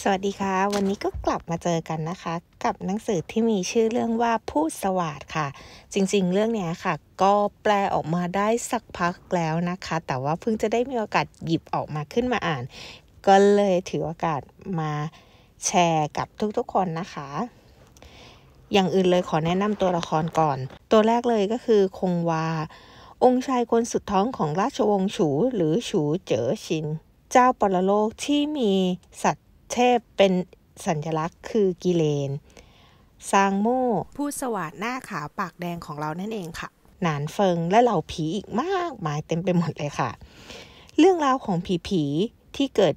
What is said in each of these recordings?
สวัสดีค่ะ วันนี้ก็กลับมาเจอกันนะคะ กับหนังสือที่มีชื่อเรื่องว่าพูดสวัสดค่ะ จริงๆ เรื่องนี้ค่ะ ก็แปลออกมาได้สักพักแล้วนะคะ แต่ว่าเพิ่งจะได้มีโอกาสหยิบออกมาขึ้นมาอ่าน ก็เลยถือโอกาสมาแชร์กับทุกๆ คนนะคะ อย่างอื่นเลยขอแนะนำตัวละครก่อน ตัวแรกเลยก็คือคงวาองค์ชายคนสุดท้องของราชวงศ์ฉูหรือฉูเจ๋อชินเจ้าปรโลกที่มีสัตวเทพเป็นสัญลักษณ์คือกิเลนซางโม่ผู้สวัสดหน้าขาวปากแดงของเรานั่นเองค่ะหนานเฟิง และเหล่าผีอีกมากมายเต็มไปหมดเลยค่ะ เรื่องราวของผีผีที่เกิด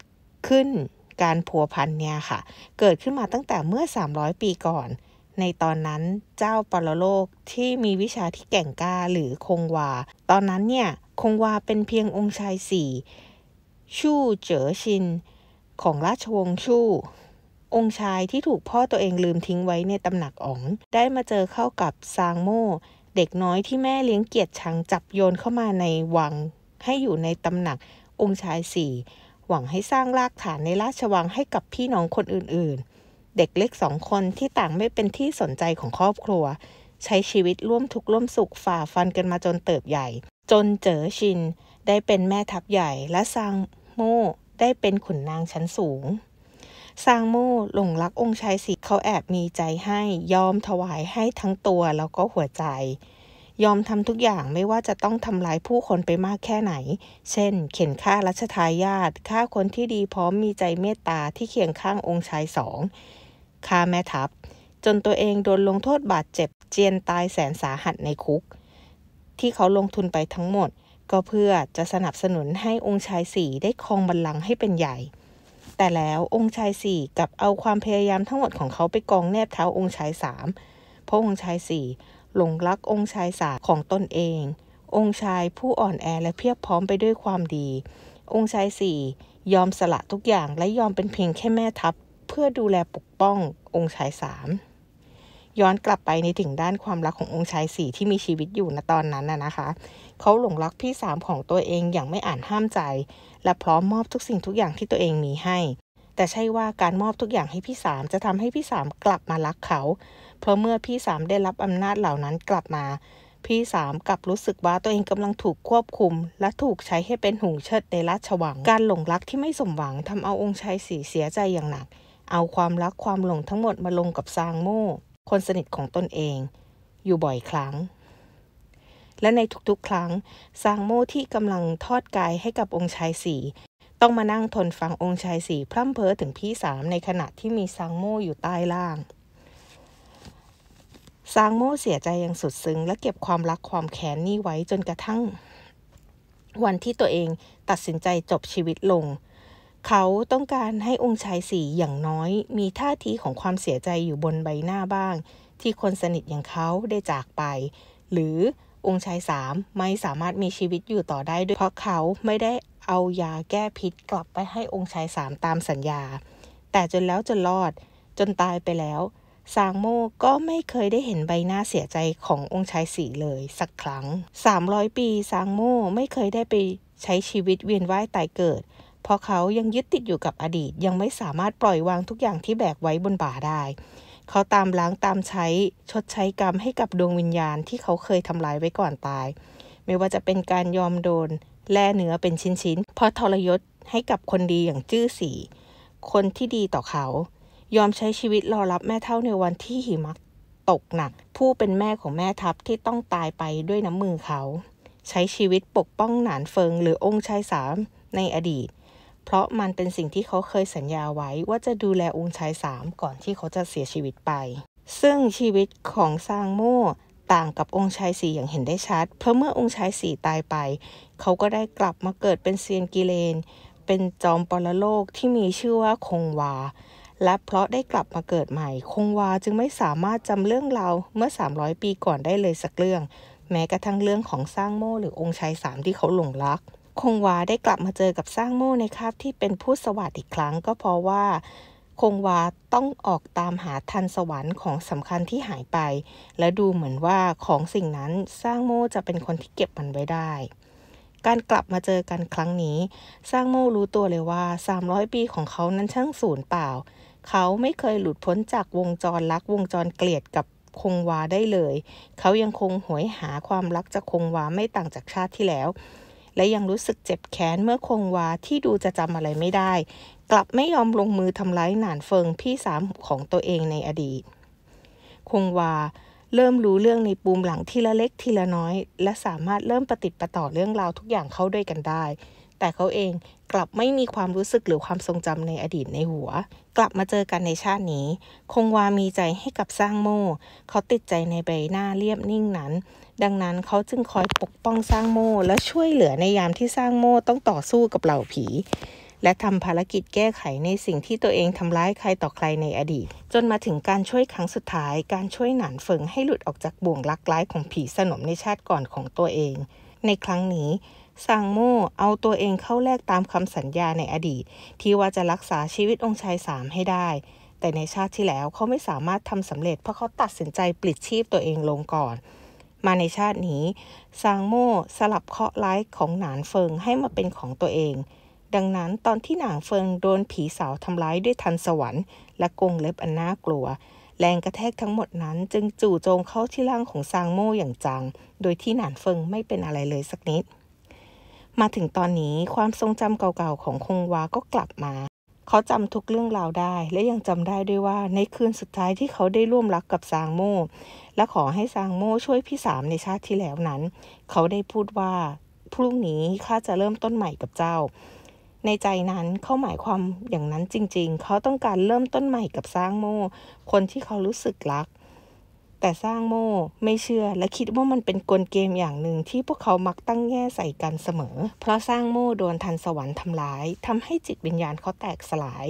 ขึ้นการผัวพันเนี่ยค่ะ เกิดขึ้นมาตั้งแต่เมื่อ 300 ปีก่อน ในตอนนั้นเจ้าปรโลกที่มีวิชาที่แก่งกล้าหรือคงวา ตอนนั้นเนี่ยคงวาเป็นเพียงองค์ชายสี่ชู่เจ๋อชินของราชวงศ์ชู่ องค์ชายที่ถูกพ่อตัวเองลืมทิ้งไว้ในตำหนักอ๋องได้มาเจอเข้ากับซางโม่ เด็กน้อยที่แม่เลี้ยงเกียรติชังจับโยนเข้ามาในวังให้อยู่ในตำหนักองค์ชายสี่ หวังให้สร้างรากฐานในราชวังให้กับพี่น้องคนอื่นๆ เด็กเล็กสองคนที่ต่างไม่เป็นที่สนใจของครอบครัว ใช้ชีวิตร่วมทุกข์ร่วมสุขฝ่าฟันกันมาจนเติบใหญ่ จนเจ๋อชิน ได้เป็นแม่ทัพใหญ่และซางโม่ได้เป็นขุนนางชั้นสูงซางโม่หลงรักองค์ชายสิเขาแอบมีใจให้ ยอมถวายให้ทั้งตัวแล้วก็หัวใจ ยอมทำทุกอย่างไม่ว่าจะต้องทำลายผู้คนไปมากแค่ไหน เช่น เข็นฆ่ารัชทายาทฆ่าคนที่ดีพร้อมมีใจเมตตาที่เคียงข้างองค์ชายสองฆ่าแม่ทัพ จนตัวเองโดนลงโทษบาดเจ็บเจียนตายแสนสาหัสในคุก ที่เขาลงทุนไปทั้งหมดก็เพื่อจะสนับสนุนให้องค์ชายสี่ได้ครองบัลลังก์ให้เป็นใหญ่ แต่แล้วองค์ชายสี่กับเอาความพยายามทั้งหมดของเขาไปกองแนบเท้าองค์ชายสามเพราะองค์ชายสี่หลงรักองค์ชายสามของตนเอง องค์ชายผู้อ่อนแอ และเพียบพร้อมไปด้วยความดี องค์ชายสี่ยอมสละทุกอย่างและยอมเป็นเพียงแค่แม่ทัพเพื่อดูแลปกป้ององค์ชายสามย้อนกลับไปในถึงด้านความรักขององค์ชายสี่ที่มีชีวิตอยู่ณตอนนั้นน่ะนะคะ เขาหลงรักพี่สามของตัวเองอย่างไม่อ่านห้ามใจ และพร้อมมอบทุกสิ่งทุกอย่างที่ตัวเองมีให้ แต่ใช่ว่าการมอบทุกอย่างให้พี่สามจะทำให้พี่สามกลับมารักเขา เพราะเมื่อพี่สามได้รับอำนาจเหล่านั้นกลับมา พี่สามกลับรู้สึกว่าตัวเองกำลังถูกควบคุม และถูกใช้ให้เป็นหูเชิดในราชวัง การหลงรักที่ไม่สมหวังทำเอาองค์ชายสี่เสียใจอย่างหนัก เอาความรักความหลงทั้งหมดมาลงกับซางโม่คนสนิทของตนเองอยู่บ่อยครั้ง และในทุกๆครั้งซางโมที่กำลังทอดกายให้กับองค์ชายสีต้องมานั่งทนฟังองค์ชายสีพร่ำเพ้อถึงพี่สามในขณะที่มีซางโมอยู่ใต้ล่างซางโมเสียใจอย่างสุดซึ้งและเก็บความรักความแค้นนี้ไว้จนกระทั่ง วันที่ตัวเองตัดสินใจจบชีวิตลงเขาต้องการให้องค์ชายสี่อย่างน้อย มีท่าทีของความเสียใจอยู่บนใบหน้าบ้าง ที่คนสนิทอย่างเขาได้จากไป หรือองค์ชายสามไม่สามารถมีชีวิตอยู่ต่อได้ด้วยเพราะเขาไม่ได้เอายาแก้พิษกลับไปให้องค์ชายสามตามสัญญา แต่จนแล้วจนรอดจนตายไปแล้วซางโมก็ไม่เคยได้เห็นใบหน้าเสียใจขององค์ชายสีเลย สักครั้ง300 ปีซางโมไม่เคยได้ไปใช้ชีวิตเวียนว่ายตายเกิดเพราะเขายังยึดติดอยู่กับอดีตยังไม่สามารถปล่อยวางทุกอย่างที่แบกไว้บนบ่าได้ เขาตามล้างตามใช้ชดใช้กรรมให้กับดวงวิญญาณที่เขาเคยทำลายไว้ก่อนตาย ไม่ว่าจะเป็นการยอมโดน แล่เนื้อเป็นชิ้นๆเพราะทรยศให้กับคนดีอย่างจื้อสีคนที่ดีต่อเขา ยอมใช้ชีวิตรอรับแม่เท่าในวันที่หิมะตกหนัก ผู้เป็นแม่ของแม่ทัพที่ต้องตายไปด้วยน้ำมือเขา ใช้ชีวิตปกป้องหนานเฟิงหรือองค์ชายสามในอดีตเพราะมันเป็นสิ่งที่เขาเคยสัญญาไว้ว่าจะดูแลองค์ชายสามก่อนที่เขาจะเสียชีวิตไป ซึ่งชีวิตของซางโม่ต่างกับองค์ชายสี่อย่างเห็นได้ชัด เพราะเมื่อองค์ชายสี่ตายไป เขาก็ได้กลับมาเกิดเป็นเซียนกิเลน เป็นจอมปรโลกที่มีชื่อว่าคงวา และเพราะได้กลับมาเกิดใหม่ คงวาจึงไม่สามารถจำเรื่องเราเมื่อ 300 ปีก่อนได้เลยสักเรื่อง แม้กระทั่งเรื่องของสร้างโม่หรือองค์ชายสามที่เขาหลงรักคงวาได้กลับมาเจอกับสร้างโม่ในคาบที่เป็นผู้สวัสดิ์อีกครั้งก็เพราะว่า คงวาต้องออกตามหาทันสวรรค์ของสำคัญที่หายไป และดูเหมือนว่าของสิ่งนั้นสร้างโม่จะเป็นคนที่เก็บมันไว้ได้ การกลับมาเจอกันครั้งนี้ สร้างโม่รู้ตัวเลยว่า 300 ปีของเขานั้นช่างสูญเปล่า เขาไม่เคยหลุดพ้นจากวงจรรักวงจรเกลียดกับคงวาได้เลย เขายังคงหวยหาความรักจากคงวาไม่ต่างจากชาติที่แล้วและยังรู้สึกเจ็บแขนเมื่อคงวาที่ดูจะจำอะไรไม่ได้ กลับไม่ยอมลงมือทำร้ายหนานเฟิงพี่สามของตัวเองในอดีต คงวาเริ่มรู้เรื่องในปูมหลังทีละเล็กทีละน้อย และสามารถเริ่มปฏิติปะต่อเรื่องราวทุกอย่างเข้าด้วยกันได้ แต่เขาเองกลับไม่มีความรู้สึกหรือความทรงจำในอดีตในหัว กลับมาเจอกันในชาตินี้ คงวามีใจให้กับสร้างโม่เขาติดใจในใบหน้าเรียบนิ่งนั้นดังนั้นเขาจึงคอยปกป้องสร้างโม่และช่วยเหลือในยามที่สร้างโม่ต้องต่อสู้กับเหล่าผี และทำภารกิจแก้ไขในสิ่งที่ตัวเองทำร้ายใครต่อใครในอดีต จนมาถึงการช่วยครั้งสุดท้ายการช่วยหนานเฟิงให้หลุดออกจากบ่วงลักร้ายของผีสนมในชาติก่อนของตัวเอง ในครั้งนี้ซางโม่เอาตัวเองเข้าแลกตามคำสัญญาในอดีต ที่ว่าจะรักษาชีวิตองค์ชายสามให้ได้ แต่ในชาติที่แล้วเขาไม่สามารถทำสำเร็จเพราะเขาตัดสินใจปลิดชีพตัวเองลงก่อนมาในชาตินี้ซางโม่สลับเคาะร้ายของหนานเฟิงให้มาเป็นของตัวเอง ดังนั้นตอนที่หนานเฟิงโดนผีสาวทำร้ายด้วยทันสวรรค์ และกงเล็บอันน่ากลัว แรงกระแทกทั้งหมดนั้นจึงจู่โจมเข้าที่ร่างของซางโม่อย่างจังโดยที่หนานเฟิงไม่เป็นอะไรเลยสักนิด มาถึงตอนนี้ความทรงจำเก่าๆของคงวาก็กลับมาเขาจำทุกเรื่องราวได้และยังจำได้ด้วยว่าในคืนสุดท้ายที่เขาได้ร่วมรักกับซางโมและขอให้ซางโมช่วยพี่สามในชาติที่แล้วนั้น เขาได้พูดว่าพรุ่งนี้ข้าจะเริ่มต้นใหม่กับเจ้า ในใจนั้นเขาหมายความอย่างนั้นจริงๆ เขาต้องการเริ่มต้นใหม่กับซางโมคนที่เขารู้สึกรักแต่สร้างโม่ไม่เชื่อและคิดว่ามันเป็นกลเกมอย่างหนึ่งที่พวกเขามักตั้งแง่ใส่กันเสมอ เพราะสร้างโม่โดนทันสวรรค์ทำลายทำให้จิตวิญญาณเขาแตกสลาย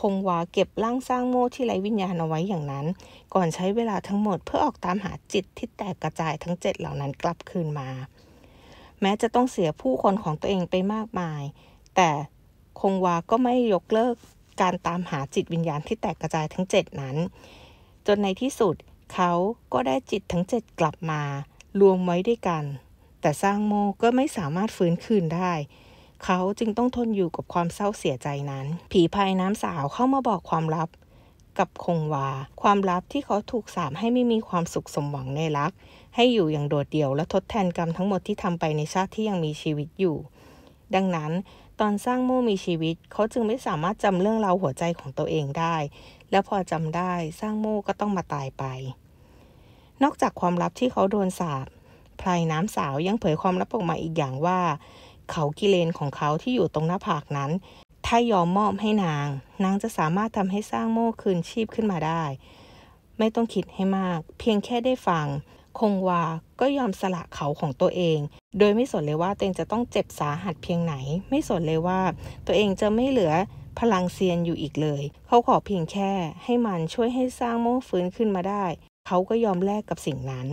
คงวาเก็บร่างสร้างโม่ที่ไร้วิญญาณเอาไว้อย่างนั้น ก่อนใช้เวลาทั้งหมด เพื่อออกตามหาจิตที่แตกกระจายทั้งเจ็ดเหล่านั้นกลับคืนมา แม้จะต้องเสียผู้คนของตัวเองไปมากมาย แต่คงวาก็ไม่ยกเลิกการตามหาจิตวิญญาณที่แตกกระจายทั้งเจ็ดนั้น จนในที่สุดเขาก็ได้จิตทั้งเจ็ดกลับมา รวมไว้ด้วยกัน แต่สร้างโมก็ไม่สามารถฟื้นคืนได้ เขาจึงต้องทนอยู่กับความเศร้าเสียใจนั้น ผีภายน้ำสาวเข้ามาบอกความลับ กับคงวา ความลับที่เขาถูกสามให้ไม่มีความสุขสมหวังในรัก ให้อยู่อย่างโดดเดี่ยวและทดแทนกรรมทั้งหมดที่ทำไปในชาติที่ยังมีชีวิตอยู่ ดังนั้นตอนสร้างโมมีชีวิตเขาจึงไม่สามารถจำเรื่องราวหัวใจของตัวเองได้แล้วพอจำได้สร้างโม่ก็ต้องมาตายไป นอกจากความลับที่เขาโดนสาบพลายน้ำสาวยังเผยความลับออกมาอีกอย่างว่า เขากิเลนของเขาที่อยู่ตรงหน้าผากนั้นถ้ายอมมอบให้นางนางจะสามารถทำให้สร้างโม่คืนชีพขึ้นมาได้ ไม่ต้องคิดให้มาก เพียงแค่ได้ฟัง คงวาก็ยอมสละเขาของตัวเอง โดยไม่สนเลยว่าตัวเองจะต้องเจ็บสาหัสเพียงไหน ไม่สนเลยว่า ตัวเองจะไม่เหลือพลังเซียนอยู่อีกเลย เขาขอเพียงแค่ให้มันช่วยให้สร้างโม่ฟื้นขึ้นมาได้ เขาก็ยอมแลกกับสิ่งนั้น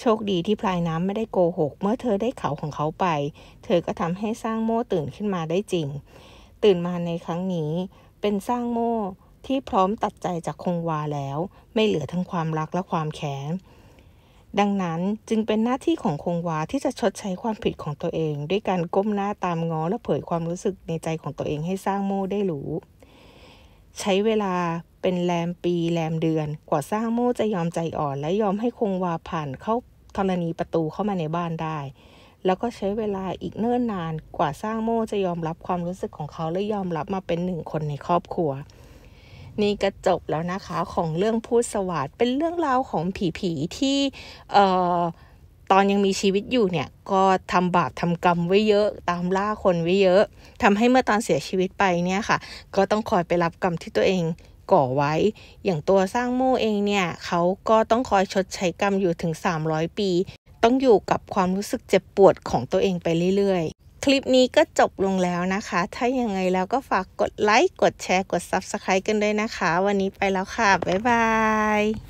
โชคดีที่พลายน้ำไม่ได้โกหก เมื่อเธอได้เขาของเขาไป เธอก็ทำให้สร้างโม่ตื่นขึ้นมาได้จริง ตื่นมาในครั้งนี้เป็นสร้างโม่ที่พร้อมตัดใจจากคงวาแล้ว ไม่เหลือทั้งความรักและความแค้นดังนั้นจึงเป็นหน้าที่ของคงวา ที่จะชดใช้ความผิดของตัวเอง ด้วยการก้มหน้าตามง้อและเผยความรู้สึกในใจของตัวเองให้สร้างโม่ได้รู้ ใช้เวลาเป็นแรมปีแรมเดือน กว่าสร้างโม่จะยอมใจอ่อน และยอมให้คงวาผ่านเข้าธรณีประตูเข้ามาในบ้านได้ แล้วก็ใช้เวลาอีกเนิ่นนานกว่าสร้างโม่จะยอมรับความรู้สึกของเขาและยอมรับมาเป็นหนึ่งคนในครอบครัวนี่ก็จบแล้วนะคะของเรื่องพูดสวัสดเป็นเรื่องราวของผีผีที่ตอนยังมีชีวิตอยู่เนี่ยก็ทำบาปทำกรรมไว้เยอะตามล่าคนไว้เยอะทำให้เมื่อตอนเสียชีวิตไปเนี่ยค่ะก็ต้องคอยไปรับกรรมที่ตัวเองก่อไว้ อย่างตัวสร้างโม่เองเนี่ยเขาก็ต้องคอยชดใช้กรรมอยู่ถึง 300 ปี ต้องอยู่กับความรู้สึกเจ็บปวดของตัวเองไปเรื่อยคลิปนี้ก็จบลงแล้วนะคะ ถ้ายังไงแล้วก็ฝากกดไลค์ กดแชร์ กด Subscribe กันด้วยนะคะ วันนี้ไปแล้วค่ะ บ๊ายบาย